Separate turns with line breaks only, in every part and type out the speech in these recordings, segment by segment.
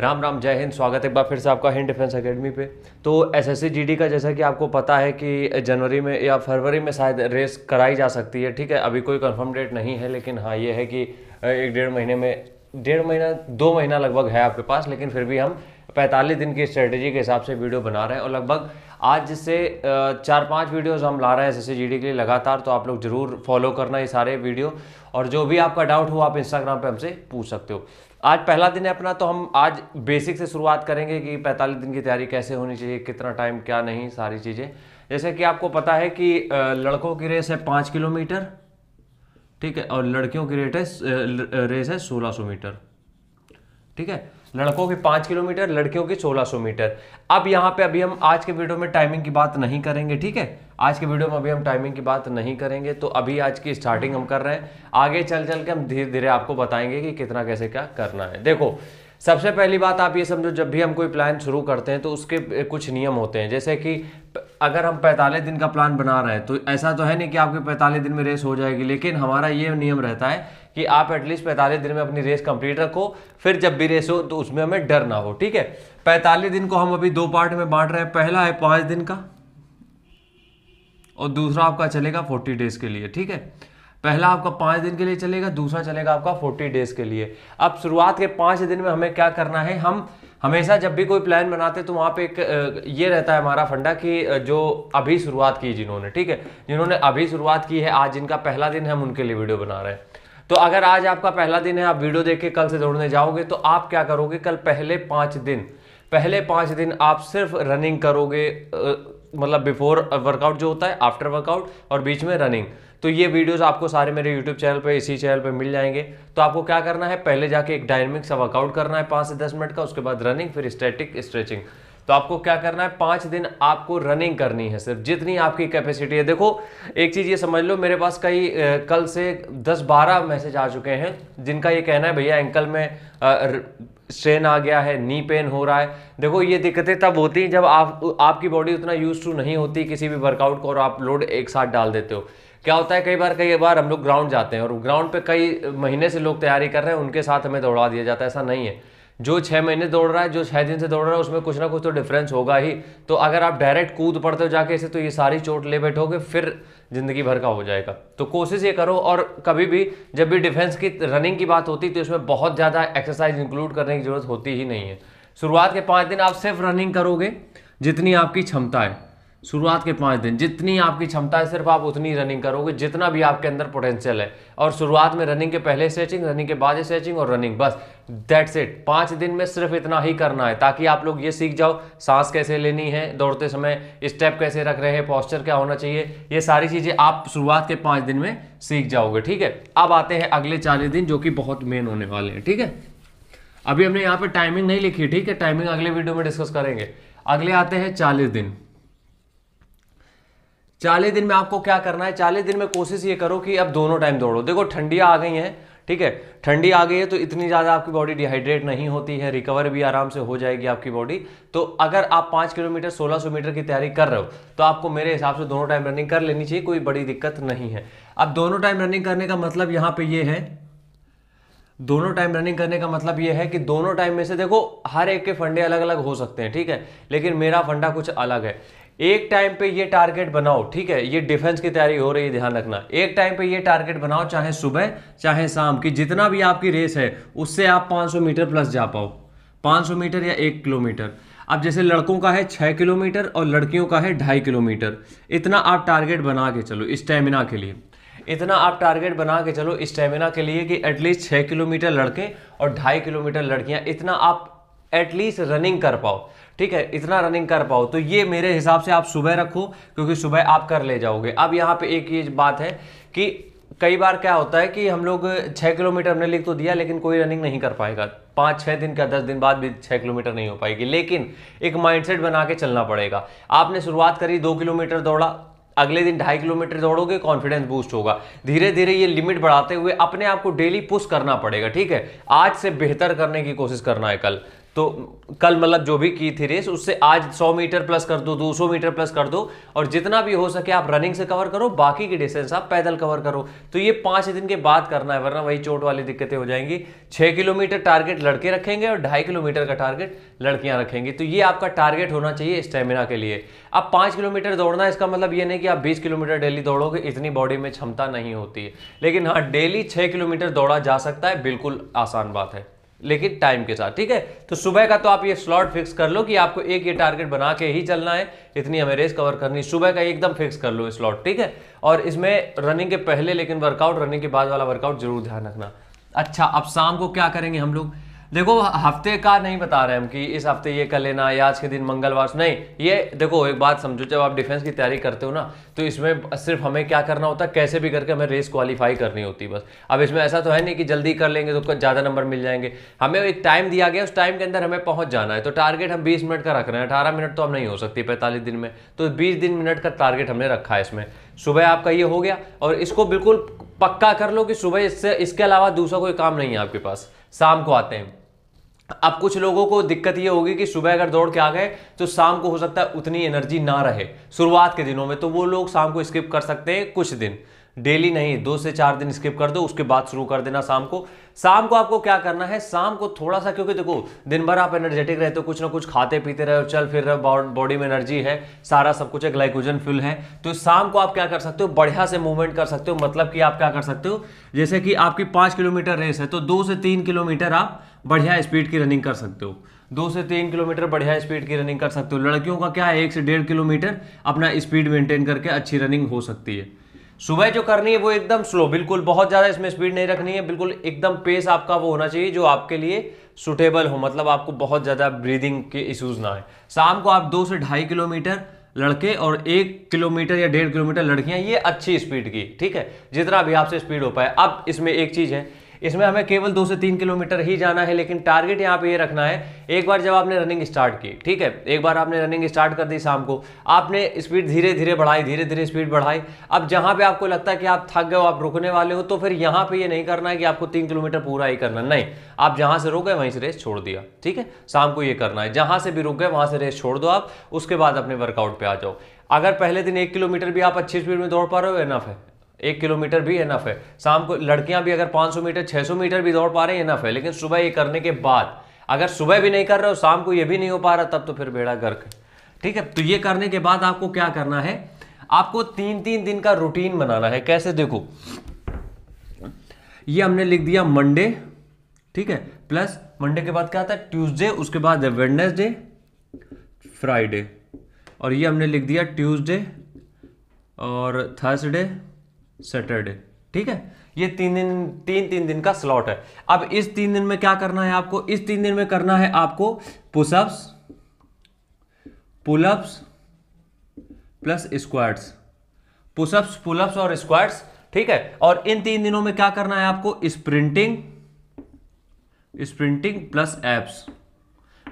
राम राम जय हिंद स्वागत है एक बार फिर से आपका हिंद डिफेंस एकेडमी पे तो एसएससी जीडी का जैसा कि आपको पता है कि जनवरी में या फरवरी में शायद रेस कराई जा सकती है ठीक है अभी कोई कंफर्म डेट नहीं है लेकिन हाँ ये है कि एक डेढ़ महीने में डेढ़ महीना दो महीना लगभग है आपके पास लेकिन फिर भी हम पैंतालीस दिन की स्ट्रेटेजी के हिसाब से वीडियो बना रहे हैं और लगभग आज से चार पांच वीडियोस हम ला रहे हैं एस एस के लिए लगातार तो आप लोग जरूर फॉलो करना ये सारे वीडियो और जो भी आपका डाउट हो आप इंस्टाग्राम पे हमसे पूछ सकते हो आज पहला दिन है अपना तो हम आज बेसिक से शुरुआत करेंगे कि 45 दिन की तैयारी कैसे होनी चाहिए कितना टाइम क्या नहीं सारी चीज़ें जैसे कि आपको पता है कि लड़कों की रेस है पाँच किलोमीटर ठीक है और लड़कियों की रेट है रेस है सोलह सौ मीटर ठीक है लड़कों के पांच किलोमीटर लड़कियों के सौ मीटर अब यहां पे अभी हम आज के वीडियो में टाइमिंग की बात नहीं करेंगे ठीक है आज के वीडियो में अभी हम टाइमिंग की बात नहीं करेंगे तो अभी आज की स्टार्टिंग हम कर रहे हैं आगे चल चल के हम धीरे धीरे आपको बताएंगे कि कितना कैसे क्या करना है देखो सबसे पहली बात आप ये समझो जब भी हम कोई प्लान शुरू करते हैं तो उसके कुछ नियम होते हैं जैसे कि अगर हम 45 दिन का प्लान बना रहे हैं तो ऐसा तो है नहीं कि आपकी 45 दिन में रेस हो जाएगी लेकिन हमारा ये नियम रहता है कि आप एटलीस्ट 45 दिन में अपनी रेस कंप्लीट रखो फिर जब भी रेस हो तो उसमें हमें डर ना हो ठीक है 45 दिन को हम अभी दो पार्ट में बांट रहे हैं पहला है पाँच दिन का और दूसरा आपका चलेगा फोर्टी डेज़ के लिए ठीक है पहला आपका पाँच दिन के लिए चलेगा दूसरा चलेगा आपका फोर्टी डेज़ के लिए अब शुरुआत के पाँच दिन में हमें क्या करना है हम हमेशा जब भी कोई प्लान बनाते तो वहाँ पे एक ये रहता है हमारा फंडा कि जो अभी शुरुआत की जिन्होंने ठीक है जिन्होंने अभी शुरुआत की है आज जिनका पहला दिन है हम उनके लिए वीडियो बना रहे हैं तो अगर आज आपका पहला दिन है आप वीडियो देख के कल से दौड़ने जाओगे तो आप क्या करोगे कल पहले पाँच दिन पहले पाँच दिन आप सिर्फ रनिंग करोगे मतलब बिफोर वर्कआउट जो होता है आफ्टर वर्कआउट और बीच में रनिंग तो ये वीडियोस आपको सारे मेरे यूट्यूब चैनल पे इसी चैनल पे मिल जाएंगे तो आपको क्या करना है पहले जाके एक डायनमिक सा वर्कआउट करना है पाँच से दस मिनट का उसके बाद रनिंग फिर स्टैटिक स्ट्रेचिंग तो आपको क्या करना है पाँच दिन आपको रनिंग करनी है सिर्फ जितनी आपकी कैपेसिटी है देखो एक चीज़ ये समझ लो मेरे पास कई कल से दस बारह मैसेज आ चुके हैं जिनका ये कहना है भैया एंकल में स्ट्रेन आ गया है नी पेन हो रहा है देखो ये दिक्कतें तब होती हैं जब आप आपकी बॉडी उतना यूज टू नहीं होती किसी भी वर्कआउट को और आप लोड एक साथ डाल देते हो क्या होता है कई बार कई बार हम लोग ग्राउंड जाते हैं और ग्राउंड पे कई महीने से लोग तैयारी कर रहे हैं उनके साथ हमें दौड़ा दिया जाता है ऐसा नहीं है जो छः महीने दौड़ रहा है जो छः दिन से दौड़ रहा है उसमें कुछ ना कुछ तो डिफरेंस होगा ही तो अगर आप डायरेक्ट कूद पड़ते हो जाके ऐसे तो ये सारी चोट ले बैठोगे फिर ज़िंदगी भर का हो जाएगा तो कोशिश ये करो और कभी भी जब भी डिफेंस की रनिंग की बात होती तो इसमें बहुत ज़्यादा एक्सरसाइज इंक्लूड करने की ज़रूरत होती ही नहीं है शुरुआत के पाँच दिन आप सिर्फ रनिंग करोगे जितनी आपकी क्षमता है शुरुआत के पाँच दिन जितनी आपकी क्षमता है सिर्फ आप उतनी रनिंग करोगे जितना भी आपके अंदर पोटेंशियल है और शुरुआत में रनिंग के पहले स्ट्रेचिंग रनिंग के बाद स्ट्रेचिंग और रनिंग बस दैट्स इट पाँच दिन में सिर्फ इतना ही करना है ताकि आप लोग ये सीख जाओ सांस कैसे लेनी है दौड़ते समय स्टेप कैसे रख रहे हैं पॉस्चर क्या होना चाहिए ये सारी चीज़ें आप शुरुआत के पाँच दिन में सीख जाओगे ठीक है अब आते हैं अगले चालीस दिन जो कि बहुत मेन होने वाले हैं ठीक है अभी हमने यहाँ पर टाइमिंग नहीं लिखी ठीक है टाइमिंग अगले वीडियो में डिस्कस करेंगे अगले आते हैं चालीस दिन चालीस दिन में आपको क्या करना है चालीस दिन में कोशिश ये करो कि अब दोनों टाइम दौड़ो देखो ठंडियाँ आ गई हैं ठीक है ठंडी आ गई है तो इतनी ज़्यादा आपकी बॉडी डिहाइड्रेट नहीं होती है रिकवर भी आराम से हो जाएगी आपकी बॉडी तो अगर आप पाँच किलोमीटर सोलह सौ मीटर की तैयारी कर रहे हो तो आपको मेरे हिसाब से दोनों टाइम रनिंग कर लेनी चाहिए कोई बड़ी दिक्कत नहीं है अब दोनों टाइम रनिंग करने का मतलब यहाँ पे ये है दोनों टाइम रनिंग करने का मतलब यह है कि दोनों टाइम में से देखो हर एक के फंडे अलग अलग हो सकते हैं ठीक है लेकिन मेरा फंडा कुछ अलग है एक टाइम पे ये टारगेट बनाओ ठीक है ये डिफेंस की तैयारी हो रही है ध्यान रखना एक टाइम पे ये टारगेट बनाओ चाहे सुबह चाहे शाम की जितना भी आपकी रेस है उससे आप 500 मीटर प्लस जा पाओ 500 मीटर या एक किलोमीटर अब जैसे लड़कों का है छः किलोमीटर और लड़कियों का है ढाई किलोमीटर इतना आप टारगेट बना के चलो स्टेमिना के लिए इतना आप टारगेट बना के चलो स्टेमिना के लिए कि एटलीस्ट छः किलोमीटर लड़के और ढाई किलोमीटर लड़कियाँ इतना आप एटलीस्ट रनिंग कर पाओ ठीक है इतना रनिंग कर पाओ तो ये मेरे हिसाब से आप सुबह रखो क्योंकि सुबह आप कर ले जाओगे अब यहाँ पे एक ये बात है कि कई बार क्या होता है कि हम लोग छः किलोमीटर हमने लिख तो दिया लेकिन कोई रनिंग नहीं कर पाएगा पाँच छः दिन का दस दिन बाद भी छः किलोमीटर नहीं हो पाएगी लेकिन एक माइंडसेट बना के चलना पड़ेगा आपने शुरुआत करी दो किलोमीटर दौड़ा अगले दिन ढाई किलोमीटर दौड़ोगे कॉन्फिडेंस बूस्ट होगा धीरे धीरे ये लिमिट बढ़ाते हुए अपने आप को डेली पुश करना पड़ेगा ठीक है आज से बेहतर करने की कोशिश करना है कल तो कल मतलब जो भी की थी रेस उससे आज 100 मीटर प्लस कर दो 200 मीटर प्लस कर दो और जितना भी हो सके आप रनिंग से कवर करो बाकी की डिस्टेंस आप पैदल कवर करो तो ये पाँच दिन के बाद करना है वरना वही चोट वाली दिक्कतें हो जाएंगी छः किलोमीटर टारगेट लड़के रखेंगे और ढाई किलोमीटर का टारगेट लड़कियाँ रखेंगी तो ये आपका टारगेट होना चाहिए स्टेमिना के लिए अब पाँच किलोमीटर दौड़ना इसका मतलब ये नहीं कि आप बीस किलोमीटर डेली दौड़ोगे इतनी बॉडी में क्षमता नहीं होती है लेकिन हाँ डेली छः किलोमीटर दौड़ा जा सकता है बिल्कुल आसान बात है लेकिन टाइम के साथ ठीक है तो सुबह का तो आप ये स्लॉट फिक्स कर लो कि आपको एक ये टारगेट बना के ही चलना है इतनी हमें रेस कवर करनी सुबह का एकदम फिक्स कर लो स्लॉट ठीक है और इसमें रनिंग के पहले लेकिन वर्कआउट रनिंग के बाद वाला वर्कआउट जरूर ध्यान रखना अच्छा अब शाम को क्या करेंगे हम लोग देखो हफ्ते का नहीं बता रहे हम कि इस हफ्ते ये कर लेना या आज के दिन मंगलवार नहीं ये देखो एक बात समझो जब आप डिफेंस की तैयारी करते हो ना तो इसमें सिर्फ हमें क्या करना होता है कैसे भी करके हमें रेस क्वालिफाई करनी होती है बस अब इसमें ऐसा तो है नहीं कि जल्दी कर लेंगे तो ज़्यादा नंबर मिल जाएंगे हमें एक टाइम दिया गया उस टाइम के अंदर हमें पहुंच जाना है तो टारगेट हम बीस मिनट का रख रहे हैं अठारह मिनट तो हम नहीं हो सकती पैंतालीस दिन में तो बीस दिन मिनट का टारगेट हमने रखा है इसमें सुबह आपका ये हो गया और इसको बिल्कुल पक्का कर लो कि सुबह इससे इसके अलावा दूसरा कोई काम नहीं है आपके पास शाम को आते हैं अब कुछ लोगों को दिक्कत ये होगी कि सुबह अगर दौड़ के आ गए तो शाम को हो सकता है उतनी एनर्जी ना रहे शुरुआत के दिनों में तो वो लोग शाम को स्किप कर सकते हैं कुछ दिन डेली नहीं दो से चार दिन स्किप कर दो उसके बाद शुरू कर देना शाम को शाम को आपको क्या करना है शाम को थोड़ा सा क्योंकि देखो दिन भर आप एनर्जेटिक रहते हो कुछ ना कुछ खाते पीते रहे हो चल फिर रहे बॉडी में एनर्जी है सारा सब कुछ है ग्लाइकोजन फ्यूल है तो शाम को आप क्या कर सकते हो बढ़िया से मूवमेंट कर सकते हो मतलब कि आप क्या कर सकते हो जैसे कि आपकी पाँच किलोमीटर रेस है तो दो से तीन किलोमीटर आप बढ़िया स्पीड की रनिंग कर सकते हो दो से तीन किलोमीटर बढ़िया स्पीड की रनिंग कर सकते हो लड़कियों का क्या है एक से डेढ़ किलोमीटर अपना स्पीड मेंटेन करके अच्छी रनिंग हो सकती है सुबह जो करनी है वो एकदम स्लो बिल्कुल बहुत ज़्यादा इसमें स्पीड नहीं रखनी है बिल्कुल एकदम पेस आपका वो होना चाहिए जो आपके लिए सुटेबल हो मतलब आपको बहुत ज़्यादा ब्रीदिंग के इश्यूज ना आए शाम को आप दो से ढाई किलोमीटर लड़के और एक किलोमीटर या डेढ़ किलोमीटर लड़कियां ये अच्छी स्पीड की ठीक है जितना भी आपसे स्पीड हो पाए अब इसमें एक चीज़ है इसमें हमें केवल दो से तीन किलोमीटर ही जाना है लेकिन टारगेट यहाँ पे ये रखना है एक बार जब आपने रनिंग स्टार्ट की ठीक है एक बार आपने रनिंग स्टार्ट कर दी शाम को आपने स्पीड धीरे धीरे बढ़ाई धीरे धीरे स्पीड बढ़ाई अब जहाँ पे आपको लगता है कि आप थक गए हो आप रुकने वाले हो तो फिर यहाँ पे ये नहीं करना है कि आपको तीन किलोमीटर पूरा ही करना नहीं आप जहाँ से रुक गए वहीं से रेस छोड़ दिया ठीक है शाम को ये करना है जहाँ से भी रुक गए वहाँ से रेस छोड़ दो आप उसके बाद अपने वर्कआउट पर आ जाओ अगर पहले दिन एक किलोमीटर भी आप अच्छी स्पीड में दौड़ पा रहे हो एनफ है एक किलोमीटर भी इनफ है शाम को लड़कियां भी अगर 500 मीटर 600 मीटर भी दौड़ पा रहे हैं इनफ है लेकिन सुबह ये करने के बाद अगर सुबह भी नहीं कर रहे हो शाम को ये भी नहीं हो पा रहा तब तो फिर बेड़ा गर्क है ठीक है तो ये करने के बाद आपको क्या करना है आपको तीन तीन दिन का रूटीन बनाना है कैसे देखो ये हमने लिख दिया मंडे ठीक है प्लस मंडे के बाद क्या आता है ट्यूसडे उसके बाद वेडनेसडे फ्राइडे और ये हमने लिख दिया ट्यूसडे और थर्सडे सैटरडे ठीक है ये तीन दिन तीन तीन दिन का स्लॉट है अब इस तीन दिन में क्या करना है आपको इस तीन दिन में करना है आपको pushups pullups plus squats pushups pullups और स्क्वाड्स ठीक है और इन तीन दिनों में क्या करना है आपको स्प्रिंटिंग स्प्रिंटिंग प्लस एप्स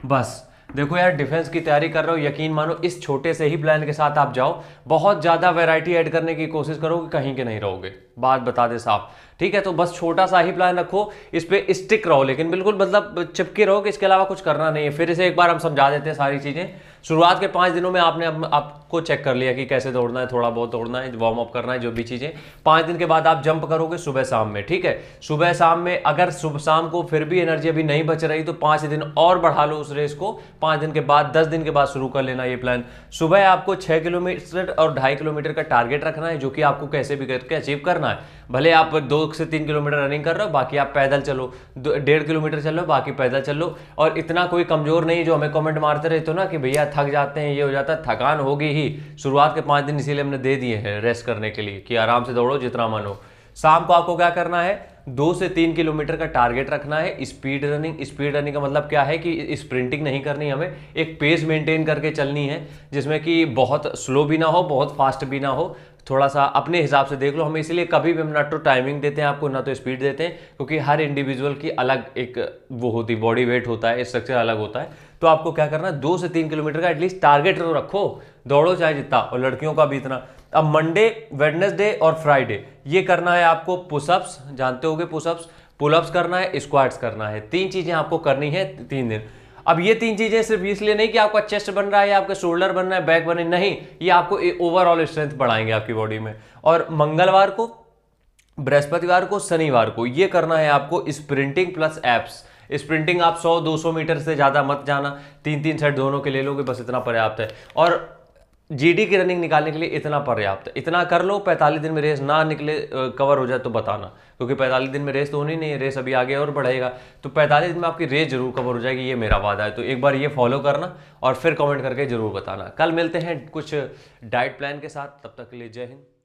बस देखो यार डिफेंस की तैयारी कर रहे हो यकीन मानो इस छोटे से ही प्लान के साथ आप जाओ बहुत ज़्यादा वेराइटी ऐड करने की कोशिश करो कि कहीं के नहीं रहोगे बात बता दे साहब ठीक है तो बस छोटा सा ही प्लान रखो इस पर स्टिक रहो लेकिन बिल्कुल मतलब चिपके रहो कि इसके अलावा कुछ करना नहीं है फिर इसे एक बार हम समझा देते हैं सारी चीज़ें शुरुआत के पाँच दिनों में आपने आप, आपको चेक कर लिया कि कैसे दौड़ना है थोड़ा बहुत दौड़ना है वार्म अप करना है जो भी चीज़ें पाँच दिन के बाद आप जंप करोगे सुबह शाम में ठीक है सुबह शाम में अगर सुबह शाम को फिर भी एनर्जी अभी नहीं बच रही तो पाँच दिन और बढ़ा लो उस रेस को पाँच दिन के बाद दस दिन के बाद शुरू कर लेना ये प्लान सुबह आपको छः किलोमीटर और ढाई किलोमीटर का टारगेट रखना है जो कि आपको कैसे भी करके अचीव करना करना है भले आप दो से तीन किलोमीटर रनिंग कर रहे हो बाकी आप पैदल चलो डेढ़ किलोमीटर चलो बाकी पैदल चलो और इतना कोई कमज़ोर नहीं जो हमें कमेंट मारते रहते हो तो ना कि भैया थक जाते हैं ये हो जाता है थकान होगी ही शुरुआत के पाँच दिन इसीलिए हमने दे दिए हैं रेस्ट करने के लिए कि आराम से दौड़ो जितना मन हो शाम को आपको क्या करना है दो से तीन किलोमीटर का टारगेट रखना है स्पीड रनिंग स्पीड रनिंग का मतलब क्या है कि स्प्रिंटिंग नहीं करनी हमें एक पेस मेंटेन करके चलनी है जिसमें कि बहुत स्लो भी ना हो बहुत फास्ट भी ना हो थोड़ा सा अपने हिसाब से देख लो हम इसलिए कभी भी हम ना तो टाइमिंग देते हैं आपको ना तो स्पीड देते हैं क्योंकि हर इंडिविजुअल की अलग एक वो होती है बॉडी वेट होता है स्ट्रक्चर अलग होता है तो आपको क्या करना है दो से तीन किलोमीटर का एटलीस्ट टारगेट तो रखो दौड़ो चाहे जितना और लड़कियों का भी इतना अब मंडे वेडनेसडे और फ्राइडे ये करना है आपको पुशअप्स जानते गए पुशअप्स पुलअप्स करना है स्क्वाड्स करना है तीन चीज़ें आपको करनी है तीन दिन अब ये तीन चीजें सिर्फ इसलिए नहीं कि आपका चेस्ट बन रहा है या आपका शोल्डर बन रहा है बैक बन नहीं ये आपको ओवरऑल स्ट्रेंथ बढ़ाएंगे आपकी बॉडी में और मंगलवार को बृहस्पतिवार को शनिवार को ये करना है आपको स्प्रिंटिंग प्लस एप्स स्प्रिंटिंग आप 100-200 मीटर से ज़्यादा मत जाना तीन तीन सेट दोनों के ले लोगे बस इतना पर्याप्त है और जीडी की रनिंग निकालने के लिए इतना पर्याप्त इतना कर लो 45 दिन में रेस ना निकले कवर हो जाए तो बताना क्योंकि 45 दिन में रेस तो होनी नहीं है रेस अभी आगे और बढ़ेगा तो 45 दिन में आपकी रेस जरूर कवर हो जाएगी ये मेरा वादा है तो एक बार ये फॉलो करना और फिर कमेंट करके जरूर बताना कल मिलते हैं कुछ डाइट प्लान के साथ तब तक के लिए जय हिंद